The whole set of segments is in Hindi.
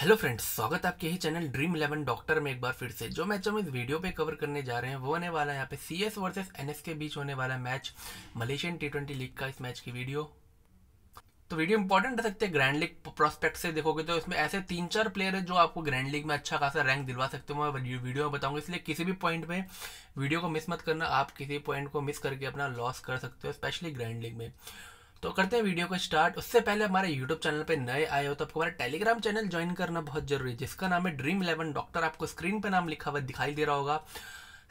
हेलो फ्रेंड्स स्वागत है आपके ही चैनल ड्रीम इलेवन डॉक्टर में एक बार फिर से जो मैच हम इस वीडियो पे कवर करने जा रहे हैं वो होने वाला है यहाँ पे सी एस वर्सेस एन के बीच होने वाला match Malaysian T twenty league का इस मैच की वीडियो तो वीडियो इंपॉर्टेंट रह सकते हैं ग्रैंड लीग प्रोस्पेक्ट से देखोगे तो इसमें ऐसे तीन चार प्लेयर है जो आपको ग्रैंड लीग में अच्छा खासा रैंक दिलवा सकते हो मैं वीडियो में बताऊंगा इसलिए किसी भी पॉइंट पे वीडियो को मिस मत करना आप किसी पॉइंट को मिस करके अपना लॉस कर सकते हो स्पेशली ग्रैंड लीग में तो करते हैं वीडियो को स्टार्ट उससे पहले हमारे यूट्यूब चैनल पे नए आए हो तो आपको हमारा टेलीग्राम चैनल ज्वाइन करना बहुत जरूरी है जिसका नाम है ड्रीम इलेवन डॉक्टर आपको स्क्रीन पे नाम लिखा हुआ दिखाई दे रहा होगा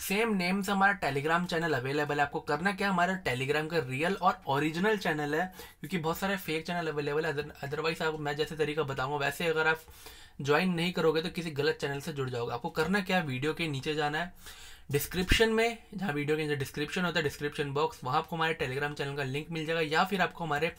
सेम नेम से हमारा टेलीग्राम चैनल अवेलेबल है आपको करना क्या हमारा टेलीग्राम का रियल और ओरिजिनल चैनल है क्योंकि बहुत सारे फेक चैनल अवेलेबल है अदरवाइज आप मैं जैसे तरीका बताऊंगा वैसे अगर आप ज्वाइन नहीं करोगे तो किसी गलत चैनल से जुड़ जाओगे आपको करना क्या वीडियो के नीचे जाना है डिस्क्रिप्शन में जहाँ वीडियो के अंदर डिस्क्रिप्शन होता है डिस्क्रिप्शन बॉक्स वहाँ आपको हमारे टेलीग्राम चैनल का लिंक मिल जाएगा या फिर आपको हमारे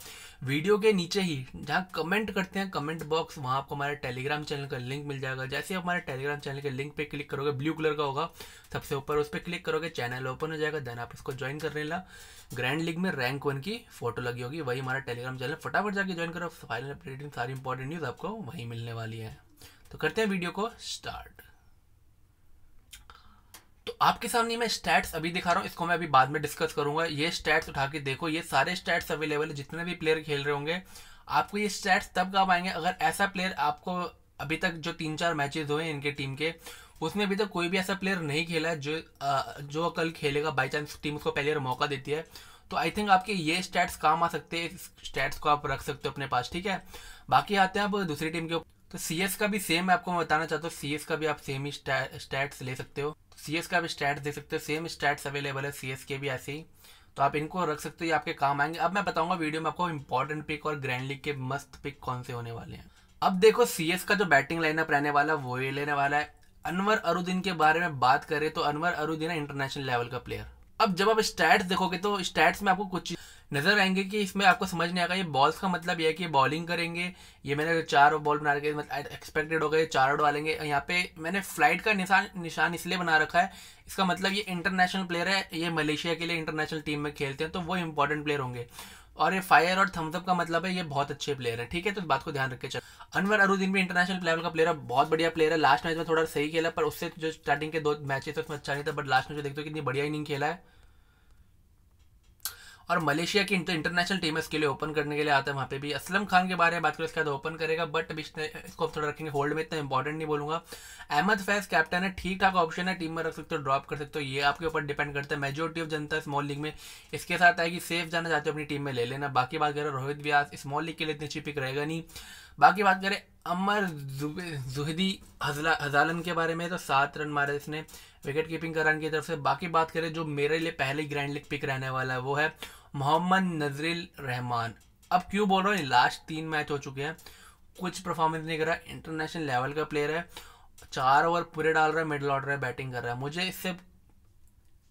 वीडियो के नीचे ही जहाँ कमेंट करते हैं कमेंट बॉक्स वहाँ आपको हमारे टेलीग्राम चैनल का लिंक मिल जाएगा जैसे आप हमारे टेलीग्राम चैनल के लिंक पर क्लिक करोगे ब्लू कलर का होगा सबसे ऊपर उस पर क्लिक करोगे चैनल ओपन हो जाएगा देन आप इसको ज्वाइन कर लेना ग्रैंड लीग में रैंक वन की फोटो लगी होगी वही हमारा टेलीग्राम चैनल फटाफट जाके ज्वाइन करो फाइनल अपडेटिंग सारी इंपॉर्टेंट न्यूज़ आपको वहीं मिलने वाली है तो करते हैं वीडियो को स्टार्ट आपके सामने मैं स्टैट्स अभी दिखा रहा हूँ इसको मैं अभी बाद में डिस्कस करूंगा ये स्टैट्स उठा के देखो ये सारे स्टैट्स अवेलेबल है जितने भी प्लेयर खेल रहे होंगे आपको ये स्टैट्स तब काम आएंगे अगर ऐसा प्लेयर आपको अभी तक जो तीन चार मैचेस हुए हैं इनके टीम के उसमें अभी तक कोई भी ऐसा प्लेयर नहीं खेला है जो आ, जो कल खेलेगा बाई चांस टीम उसको पहले मौका देती है तो आई थिंक आपके ये स्टैट्स काम आ सकते हैं स्टैट्स को आप रख सकते हो अपने पास ठीक है बाकी आते हैं आप दूसरी टीम के तो सी का भी सेम मैं आपको बताना चाहता हूँ सी का भी आप सेम ही स्टैट्स ले सकते हो सी का आप स्टैट्स देख सकते हो सेम स्टैट्स अवेलेबल है सी के भी ऐसे ही तो आप इनको रख सकते हो ये आपके काम आएंगे अब मैं बताऊंगा वीडियो में आपको इंपॉर्टेंट पिक और ग्रैंड लीग के मस्त पिक कौन से होने वाले हैं अब देखो सी का जो बैटिंग लाइनअप रहने वाला वो ये लेने वाला है अनवर अरुद्दीन के बारे में बात करें तो अनवर अरुद्दीन है इंटरनेशनल लेवल का प्लेयर अब जब आप स्टैट्स देखोगे तो स्टैट्स में आपको कुछ नज़र आएंगे कि इसमें आपको समझ नहीं आएगा ये बॉल्स का मतलब ये है कि बॉलिंग करेंगे ये मैंने चार बॉल बना रखे मतलब एक्सपेक्टेड हो गए चार डालेंगे यहाँ पे मैंने फ्लाइट का निशान निशान इसलिए बना रखा है इसका मतलब ये इंटरनेशनल प्लेयर है ये मलेशिया के लिए इंटरनेशनल टीम में खेलते हैं तो वो इंपॉर्टेंट प्लेयर होंगे और ये फायर और थम्सअप का मतलब है ये बहुत अच्छे प्लेयर है ठीक है तो इस बात को ध्यान रखे चल अनवर अरुद्दीन भी इंटरनेशनल लेवल का प्लेयर है बहुत बढ़िया प्लेयर है लास्ट मैच में थोड़ा सही खेला पर उससे जो स्टार्टिंग के दो मैचेस उसमें अच्छा नहीं था बट लास्ट मैच में देखते हो कितनी बढ़िया इनिंग खेला है और मलेशिया की इंटरनेशनल टीम इसके लिए ओपन करने के लिए आता है वहाँ पे भी असलम खान के बारे में बात करें इसके बाद ओपन करेगा बट अभी इसको थोड़ा रखेंगे होल्ड में इतना इंपॉर्टेंट नहीं बोलूंगा अहमद फैज कैप्टन है ठीक ठाक ऑप्शन है टीम में रख सकते हो ड्रॉप कर सकते हो ये आपके ऊपर डिपेंड करता है मेजोरिटी ऑफ जनता स्मॉल लीग में इसके साथ आएगी सेफ जाना चाहते हो अपनी टीम में ले लेना बाकी बात करें रोहित व्यास स्मॉल लीग के लिए इतनी अच्छी पिक रहेगा नहीं बाकी बात करें अमर जुहदी हजालन के बारे में तो सात रन मारे इसने विकेट कीपिंग करान की तरफ से बाकी बात करें जो मेरे लिए पहले ग्रैंड लीग पिक रहने वाला है वो है मोहम्मद नजरिल रहमान अब क्यों बोल रहा हूँ लास्ट तीन मैच हो चुके हैं कुछ परफॉर्मेंस नहीं कर रहा है इंटरनेशनल लेवल का प्लेयर है चार ओवर पूरे डाल रहा है मिडल ऑर्डर है बैटिंग कर रहा है मुझे इससे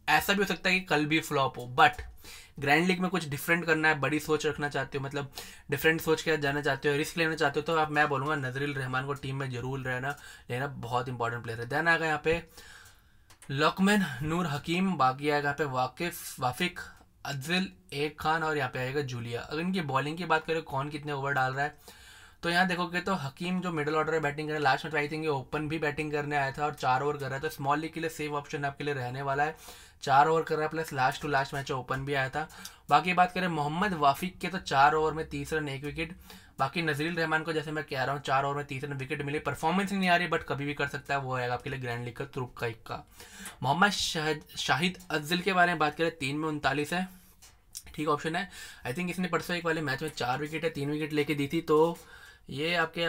ऐसा भी हो सकता है कि कल भी फ्लॉप हो बट ग्रैंड लीग में कुछ डिफरेंट करना है बड़ी सोच रखना चाहते हो मतलब डिफरेंट सोच के जाना चाहते हो रिस्क लेना चाहते हो तो आप मैं बोलूँगा नजरिल रहमान को टीम में जरूर रहना लेना बहुत इंपॉर्टेंट प्लेयर है देन आएगा यहाँ पे लकमैन नूर हकीम बाकी आएगा यहाँ पे वाकिफ वाफिक अजल एक खान और यहाँ पे आएगा जूलिया अगर इनकी बॉलिंग की बात करें कौन कितने ओवर डाल रहा है तो यहाँ देखोगे तो हकीम जो मिडिल ऑर्डर है बैटिंग कर रहा है लास्ट में आई थिंक ओपन भी बैटिंग करने आया था और चार ओवर कर रहा है तो स्मॉल लीग के लिए सेफ ऑप्शन आपके लिए रहने वाला है चार ओवर कर रहा है plus last to last match open भी आया था बाकी बात करें मोहम्मद वाफिक के तो चार ओवर में तीस रन एक विकेट बाकी नजरील रहमान को जैसे मैं कह रहा हूँ चार ओवर में तीस रन विकेट मिले परफॉर्मेंस नहीं आ रही बट कभी भी कर सकता है वो आएगा आपके लिए ग्रैंड लीग का तुरुप का इक्का मोहम्मद शाहिद अफजल के बारे में बात करें तीन में उनतालीस है ठीक ऑप्शन है आई थिंक इसने परसों एक वाले मैच में चार विकेट है तीन विकेट लेके दी थी तो ये आपके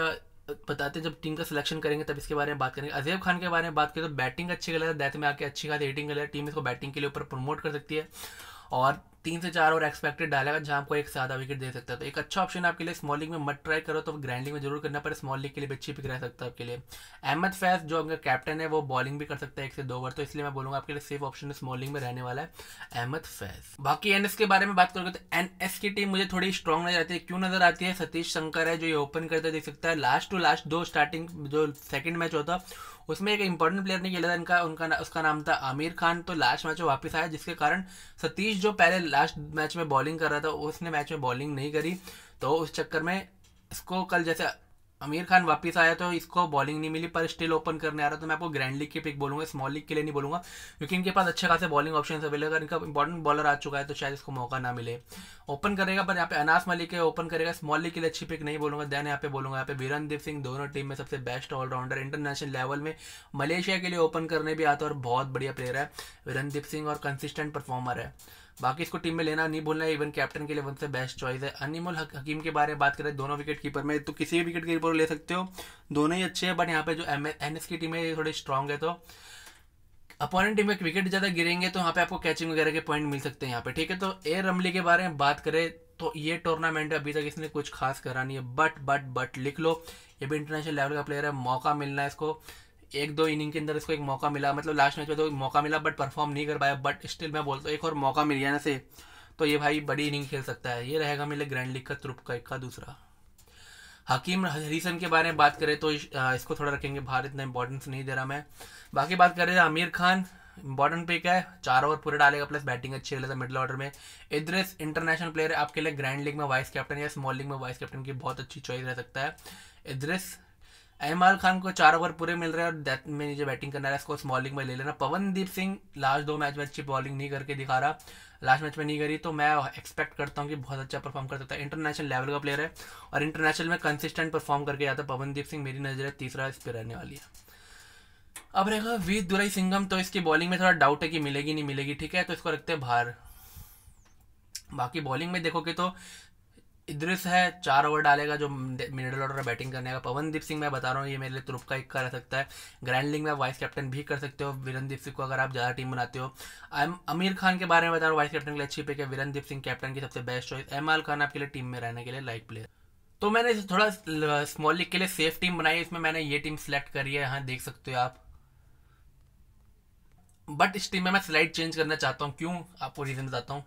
बताते हैं जब टीम का सिलेक्शन करेंगे तब इसके बारे में बात करेंगे अजैब खान के बारे में बात करें तो बैटिंग अच्छी गलत है दैथ में आके अच्छी खासी गलत है टीम इसको बैटिंग के लिए ऊपर प्रमोट कर सकती है और तीन से चार ओवर एक्सपेक्टेड डालेगा जहां आपको एक सादा विकेट दे सकता है तो एक अच्छा ऑप्शन आपके लिए स्मॉल लीग में मत ट्राई करो तो ग्रैंड लीग में जरूर करना पर स्मॉल लीग के लिए अच्छी पिक रह सकता है आपके लिए अहमद फैज जो आपका कैप्टन है वो बॉलिंग भी कर सकता है एक से दो ओवर तो इसलिए मैं बोलूंगा आपके लिए सेफ ऑप्शन स्मॉल लीग में रहने वाला है अहमद फैज बाकी एन के बारे में बात करोगे तो एन की टीम मुझे थोड़ी स्ट्रॉन्ग नजर आती है क्यों नजर आती है सतीश शंकर है जो ये ओपन करते देख सकता है लास्ट टू लास्ट दो स्टार्टिंग जो सेकंड मैच होता उसमें एक इंपॉर्टेंट प्लेयर ने खेला था इनका उनका उसका नाम था आमिर खान तो लास्ट मैच वापस आया जिसके कारण सतीश जो पहले लास्ट मैच में बॉलिंग कर रहा था उसने मैच में बॉलिंग नहीं करी तो उस चक्कर में इसको कल जैसे अमीर खान वापस आया तो इसको बॉलिंग नहीं मिली पर स्टिल ओपन करने आ रहा तो मैं आपको ग्रैंड लीग की पिक बोलूंगा स्मॉल लीग के लिए नहीं बोलूंगा क्योंकि इनके पास अच्छे खासे बॉलिंग ऑप्शन अवेलेबल अगर इनका इंपॉर्टेंट बॉलर आ चुका है तो शायद इसको मौका ना मिले ओपन करेगा पर यहाँ पे अनास मलिक है ओपन करेगा स्मॉल लीग के लिए अच्छी पिक नहीं बोलूंगा देन यहाँ पे बोलूंगा यहाँ पे वीरनदीप सिंह दोनों टीम में सबसे बेस्ट ऑलराउंडर इंटरनेशनल लेवल में मलेशिया के लिए ओपन करने भी आता है और बहुत बढ़िया प्लेयर है वीरनदीप सिंह और कंसिस्टेंट परफॉर्मर है बाकी इसको टीम में लेना नहीं बोलना है इवन कैप्टन के लिए वन से बेस्ट चॉइस है अनिमोल हकीम के बारे में बात करें दोनों विकेट कीपर में तो किसी भी विकेट कीपर ले सकते हो दोनों ही अच्छे हैं बट यहाँ पे जो एम एन की टीम है थोड़ी स्ट्रांग है तो अपोनेंट टीम में विकेट ज़्यादा गिरेंगे तो यहाँ पे आपको कैचिंग वगैरह के पॉइंट मिल सकते हैं यहाँ पे ठीक है तो ए रमली के बारे में बात करें तो ये टूर्नामेंट अभी तक इसने कुछ खास करा नहीं है बट बट बट लिख लो ये भी इंटरनेशनल लेवल का प्लेयर है मौका मिलना है इसको एक दो इनिंग के अंदर इसको एक मौका मिला मतलब लास्ट मैच में तो मौका मिला बट परफॉर्म नहीं कर पाया बट स्टिल मैं बोलता हूँ एक और मौका मिल गया ना से तो ये भाई बड़ी इनिंग खेल सकता है ये रहेगा मेरे ग्रैंड लीग का त्रुप का एक का दूसरा हकीम हरीसन के बारे में बात करें तो इसको थोड़ा रखेंगे भारत इतना इंपॉर्टेंस नहीं दे रहा मैं बाकी बात करें आमिर खान इंपॉर्टेंट पिक है चार ओवर पूरे डालेगा प्लस बैटिंग अच्छी खेलेगा मिडिल ऑर्डर में इद्रेस इंटरनेशनल प्लेयर है आपके लिए ग्रैंड लीग में वाइस कैप्टन या स्मॉल लीग में वाइस कैप्टन की बहुत अच्छी चॉइस रह सकता है इद्रेस अहमाल खान को चार ओवर पूरे मिल रहे हैं और डेथ में जो बैटिंग करना है इसको स्मॉलिंग में ले लेना पवनदीप सिंह लास्ट दो मैच में अच्छी बॉलिंग नहीं करके दिखा रहा लास्ट मैच में नहीं करी तो मैं एक्सपेक्ट करता हूँ कि बहुत अच्छा परफॉर्म कर सकता है इंटरनेशनल लेवल का प्लेयर है और इंटरनेशनल में कंसिस्टेंट परफॉर्म करके जाता है पवनदीप सिंह मेरी नज़र है तीसरा इस पर रहने वाली है अब रहेगा वीर दुराई सिंगम तो इसकी बॉलिंग में थोड़ा डाउट है कि मिलेगी नहीं मिलेगी ठीक है तो इसको रखते हैं बाहर बाकी बॉलिंग में देखोगे तो इद्रिस है चार ओवर डालेगा जो मिडिल ऑर्डर बैटिंग करने का पवनदीप सिंह मैं बता रहा हूँ ये मेरे लिए तुरुप का एक कर सकता है ग्रैंड लीग में वाइस कैप्टन भी कर सकते हो वीरनदीप सिंह को अगर आप ज़्यादा टीम बनाते हो आमिर खान के बारे में बता रहा हूँ वाइस कैप्टन के लिए अच्छी पिक है वीरनदीप सिंह कैप्टन की सबसे बेस्ट चॉइस एम आल खान आपके लिए टीम में रहने के लिए लाइक प्लेयर तो मैंने थोड़ा स्मॉल लीग के लिए सेफ टीम बनाई इसमें मैंने ये टीम सेलेक्ट करी है यहाँ देख सकते हो आप बट इस टीम में मैं स्लाइड चेंज करना चाहता हूँ क्यों आपको रीज़न बताता हूँ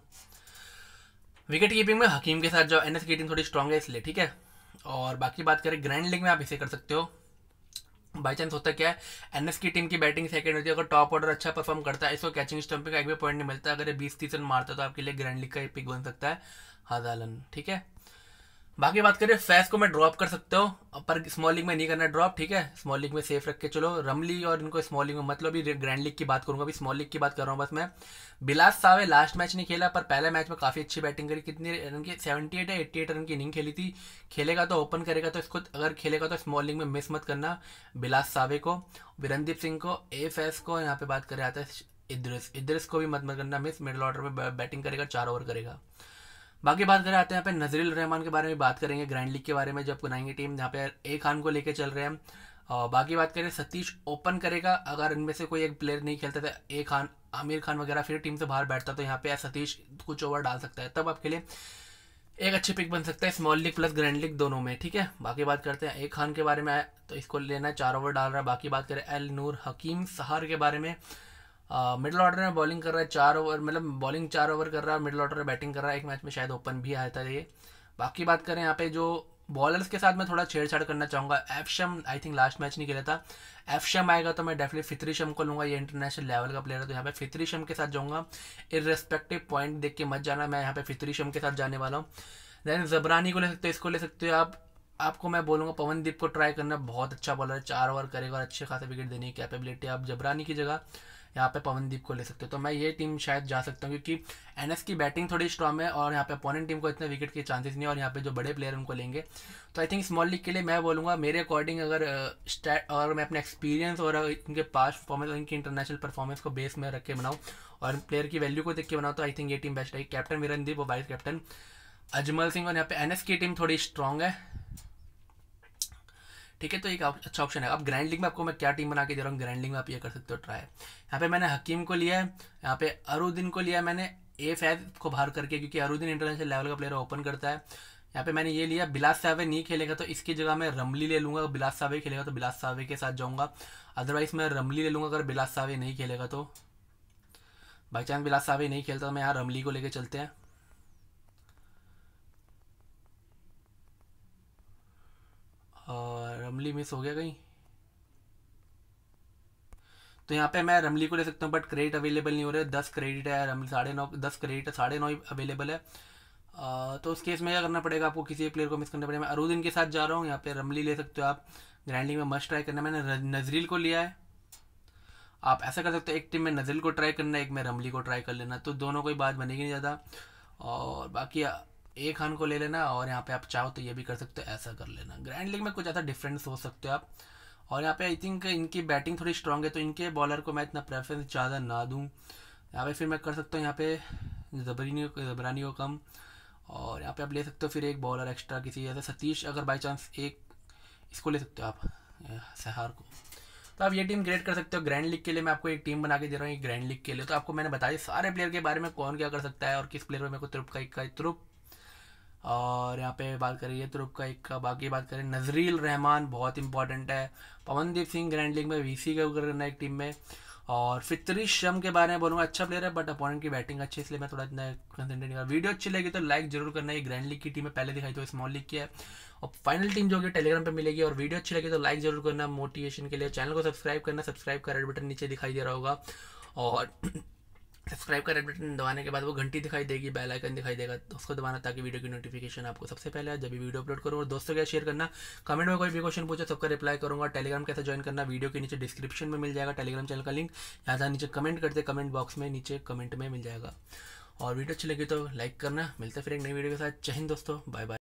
विकेट कीपिंग में हकीम के साथ जो एन की टीम थोड़ी स्ट्रांग है इसलिए ठीक है और बाकी बात करें ग्रैंड लीग में आप इसे कर सकते हो बाई चांस होता क्या है एन की टीम की बैटिंग सेकंड होती है अगर टॉप ऑर्डर अच्छा परफॉर्म करता है इसको कैचिंग स्टम्पिंग का एक भी पॉइंट नहीं मिलता अगर ये बीस तीस रन मारता है तो आपके लिए ग्रैंड लीग का ही पिक बन सकता है हजालन ठीक है बाकी बात करें फैस को मैं ड्रॉप कर सकते हो पर स्मॉल लीग में नहीं करना ड्रॉप ठीक है स्मॉल लीग में सेफ रख के चलो रमली और इनको स्मॉल लीग में मतलब अभी ग्रैंड लीग की बात करूंगा अभी स्मॉल लीग की बात कर रहा हूँ बस मैं बिलास सावे लास्ट मैच नहीं खेला पर पहले मैच में काफ़ी अच्छी बैटिंग करी कितनी रन की सेवेंटी एट है एट्टी एट रन की इनिंग खेली थी खेलेगा तो ओपन करेगा तो इसको अगर खेलेगा तो स्मॉल लीग में मिस मत करना बिलास सावे को विरनदीप सिंह को ए फैस को यहाँ पे बात करे आता है इद्रिस इद्रिस को भी मत मत करना मिस मिडिल ऑर्डर में बैटिंग करेगा चार ओवर करेगा बाकी बात करें आते हैं यहाँ पे नजरुल रहमान के बारे में बात करेंगे ग्रैंड लीग के बारे में जब बनाएंगे टीम यहाँ पे ए खान को लेकर चल रहे हैं और बाकी बात करें सतीश ओपन करेगा अगर इनमें से कोई एक प्लेयर नहीं खेलता था तो ए खान आमिर खान वगैरह फिर टीम से बाहर बैठता तो यहाँ पे सतीश कुछ ओवर डाल सकता है तब आपके लिए एक अच्छी पिक बन सकता है small league plus grand league दोनों में ठीक है बाकी बात करते हैं ए खान के बारे में तो इसको लेना चार ओवर डाल रहा है बाकी बात करें एल नूर हकीम सहार के बारे में मिडिल ऑर्डर में बॉलिंग कर रहा है चार ओवर मतलब बॉलिंग चार ओवर कर रहा है मिडिल ऑर्डर में बैटिंग कर रहा है एक मैच में शायद ओपन भी आया था ये बाकी बात करें यहाँ पे जो बॉलर्स के साथ मैं थोड़ा छेड़छाड़ करना चाहूँगा एफशम आई थिंक लास्ट मैच नहीं खेला था एफशम आएगा तो मैं डेफिनेटली फितरी शम को लूँगा ये इंटरनेशनल लेवल का प्लेयर है तो यहाँ पे फितरी शम के साथ जाऊँगा इरेस्पेक्टिव पॉइंट देख के मत जाना मैं यहाँ पे फितरी शम के साथ जाने वाला हूँ देन जबरानी को ले सकते हो इसको ले सकते हो आप आपको मैं बोलूँगा पवनदीप को ट्राई करना बहुत अच्छा बॉलर है चार ओवर करेगा और अच्छे खासे विकेट देने की कैपेबिलिटी आप जबरानी की जगह यहाँ पे पवनदीप को ले सकते हो तो मैं ये टीम शायद जा सकता हूँ क्योंकि एन की बैटिंग थोड़ी स्ट्रॉग है और यहाँ पे अपोनेंट टीम को इतने विकेट के चांसेस नहीं और यहाँ पे जो बड़े प्लेयर उनको लेंगे तो आई थिंक स्मॉल लीग के लिए मैं बोलूँगा मेरे अकॉर्डिंग अगर स्टैट और मैं अपने एक्सपीरियंस और इनके पास्ट परफॉर्मेंस इनकी इंटरनेशनल परफॉर्मेंस को बेस में रख के बनाऊँ और प्लेयर की वैल्यू को देख के बनाऊँ तो आई थिंक ये टीम बेस्ट है कैप्टन विरनदीप और वाइस कैप्टन अजमल सिंह और यहाँ पे एन की टीम थोड़ी स्ट्रॉग है ठीक है तो एक अच्छा ऑप्शन है अब ग्रैंड लीग में आपको मैं क्या टीम बना के दे रहा हूँ ग्रैंड लीग में आप ये कर सकते हो ट्राई यहाँ पे मैंने हकीम को लिया है यहाँ पे अरुद्दीन को लिया मैंने ए फैद को बाहर करके क्योंकि अरुद्दीन इंटरनेशनल लेवल का प्लेयर ओपन करता है यहाँ पे मैंने ये लिया बिलास सावे नहीं खेलेगा तो इसकी जगह मैं रमली ले लूँगा बिलास सावे खेलेगा तो बिलास सावे के साथ जाऊँगा अदरवाइज मैं रमली ले लूँगा अगर बिलास सावे नहीं खेलेगा तो बाई चांस बिलास सावे नहीं खेलता तो मैं यहाँ रमली को लेके चलते हैं रमली मिस हो गया कहीं तो यहाँ पे मैं रमली को ले सकता हूँ बट क्रेडिट अवेलेबल नहीं हो है दस क्रेडिट है रमली साढ़े नौ दस क्रेडिट साढ़े नौ अवेलेबल है आ, तो उस केस में क्या करना पड़ेगा आपको किसी प्लेयर को मिस करना पड़ेगा मैं अरुदिन के साथ जा रहा हूँ यहाँ पे रमली ले सकते हो आप ग्रैंडिंग में मस्ट ट्राई करना मैंने नजरील को लिया है आप ऐसा कर सकते हो एक टीम में नजरील को ट्राई करना एक में रमली को ट्राई कर लेना तो दोनों कोई बात बनेगी नहीं ज़्यादा और बाकी ए खान को ले लेना और यहाँ पे आप चाहो तो ये भी कर सकते हो ऐसा कर लेना ग्रैंड लीग में कुछ ज़्यादा डिफरेंस हो सकते हो आप और यहाँ पे आई थिंक इनकी बैटिंग थोड़ी स्ट्रांग है तो इनके बॉलर को मैं इतना प्रेफरेंस ज़्यादा ना दूँ यहाँ पे फिर मैं कर सकता हूँ यहाँ पे जबरीनी जबरानी को कम और यहाँ पे आप ले सकते हो फिर एक बॉलर एक्स्ट्रा किसी जैसे सतीश अगर बाई चांस एक इसको ले सकते हो आप सहार को तो आप ये टीम क्रिएट कर सकते हो ग्रैंड लीग के लिए मैं आपको एक टीम बना के दे रहा हूँ ग्रैंड लीग के लिए तो आपको मैंने बताया सारे प्लेयर के बारे में कौन क्या कर सकता है और किस प्लेयर में मेरे को तुरुप का तुरुप और यहाँ पे बात करें ये तुरुप का एक का बाकी बात करें नजरील रहमान बहुत इंपॉर्टेंट है पवनदीप सिंह ग्रैंड लीग में वी सी का करना एक टीम में और फितरी शम के बारे में बोलूँगा अच्छा प्लेयर है बट अपोनेंट की बैटिंग अच्छी इसलिए मैं थोड़ा इतना कंसेंट्रेट नहीं वीडियो अच्छी लगी तो लाइक जरूर करना ये ग्रैंड लीग की टीम है पहले दिखाई तो स्मॉल लीग की है और फाइनल टीम जो होगी टेलीग्राम पर मिलेगी और वीडियो अच्छी लगी तो लाइक जरूर करना मोटिवेशन के लिए चैनल को सब्सक्राइब करना सब्सक्राइब का रेड बटन नीचे दिखाई दे रहा होगा और सब्सक्राइब का रेड बटन दबाने के बाद वो घंटी दिखाई देगी बेल आइकन दिखाई देगा तो उसको दबाना ताकि वीडियो की नोटिफिकेशन आपको सबसे पहले जब भी वीडियो अपलोड करो और दोस्तों के शेयर करना कमेंट में कोई भी क्वेश्चन पूछो सबका रिप्लाई करूँगा टेलीग्राम कैसे ज्वाइन करना वीडियो के नीचे डिस्क्रिप्शन में मिल जाएगा टेलीग्राम चैनल का लिंक यहाँ से नीचे कमेंट करते कमेंट बॉक्स में नीचे कमेंट में मिल जाएगा और वीडियो अच्छी लगी तो लाइक करना मिलते फिर एक नई वीडियो के साथ चहन दोस्तों बाय बाय